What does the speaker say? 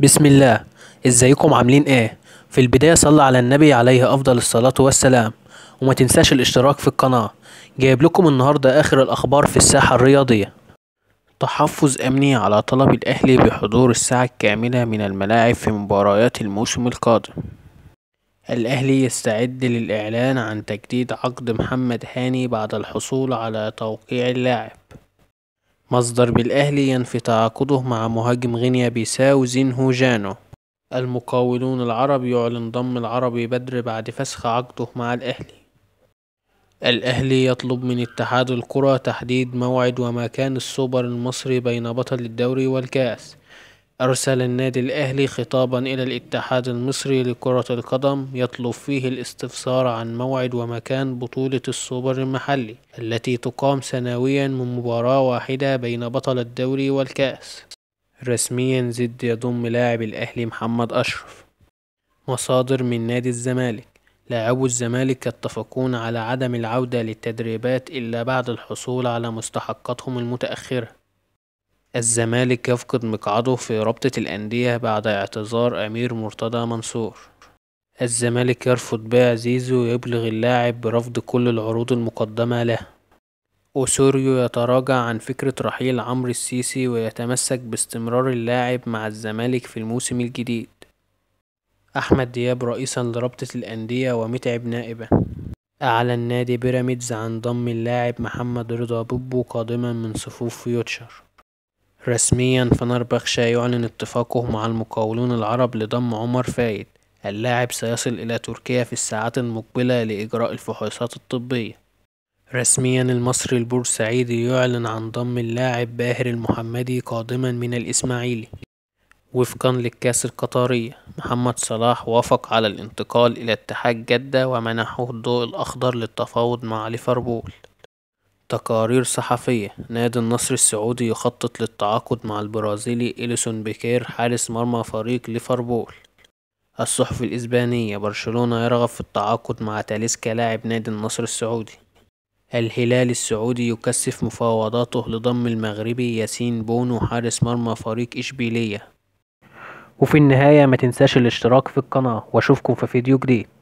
بسم الله ازيكم عاملين ايه في البداية صلى على النبي عليه افضل الصلاة والسلام وما تنساش الاشتراك في القناة جايب لكم النهاردة اخر الاخبار في الساحة الرياضية تحفظ امني على طلب الاهلي بحضور الساعة الكاملة من الملاعب في مباريات الموسم القادم الأهلي يستعد للإعلان عن تجديد عقد محمد هاني بعد الحصول على توقيع اللاعب مصدر بالأهلي ينفي تعاقده مع مهاجم غينيا بيساو زينهو جانو المقاولون العرب يعلن ضم العربي بدر بعد فسخ عقده مع الأهلي الأهلي يطلب من اتحاد الكرة تحديد موعد ومكان السوبر المصري بين بطل الدوري والكأس أرسل النادي الأهلي خطابا إلى الاتحاد المصري لكرة القدم يطلب فيه الاستفسار عن موعد ومكان بطولة السوبر المحلي التي تقام سنويا من مباراة واحدة بين بطل الدوري والكأس رسميا زد يضم لاعب الأهلي محمد أشرف مصادر من نادي الزمالك لاعبو الزمالك يتفقون على عدم العودة للتدريبات إلا بعد الحصول على مستحقاتهم المتأخرة الزمالك يفقد مقعده في رابطة الأندية بعد اعتذار أمير مرتضى منصور الزمالك يرفض بيع زيزو يبلغ اللاعب برفض كل العروض المقدمة له أوسوريو يتراجع عن فكرة رحيل عمرو السيسي ويتمسك باستمرار اللاعب مع الزمالك في الموسم الجديد أحمد دياب رئيسا لرابطة الأندية ومتعب نائبا أعلن نادي بيراميدز عن ضم اللاعب محمد رضا بوبو قادما من صفوف فيوتشر رسميا فنربخشة يعلن اتفاقه مع المقاولون العرب لضم عمر فايد اللاعب سيصل إلى تركيا في الساعات المقبلة لإجراء الفحوصات الطبية رسميا المصري البورسعيدي يعلن عن ضم اللاعب باهر المحمدي قادما من الإسماعيلي وفقا للكاس القطرية محمد صلاح وافق على الانتقال إلى اتحاد جدة ومنحه الضوء الأخضر للتفاوض مع ليفربول تقارير صحفية نادي النصر السعودي يخطط للتعاقد مع البرازيلي إليسون بيكير حارس مرمى فريق ليفربول الصحف الإسبانية برشلونة يرغب في التعاقد مع تاليسكا لاعب نادي النصر السعودي الهلال السعودي يكثف مفاوضاته لضم المغربي ياسين بونو حارس مرمى فريق إشبيلية وفي النهاية ما تنساش الاشتراك في القناة واشوفكم في فيديو جديد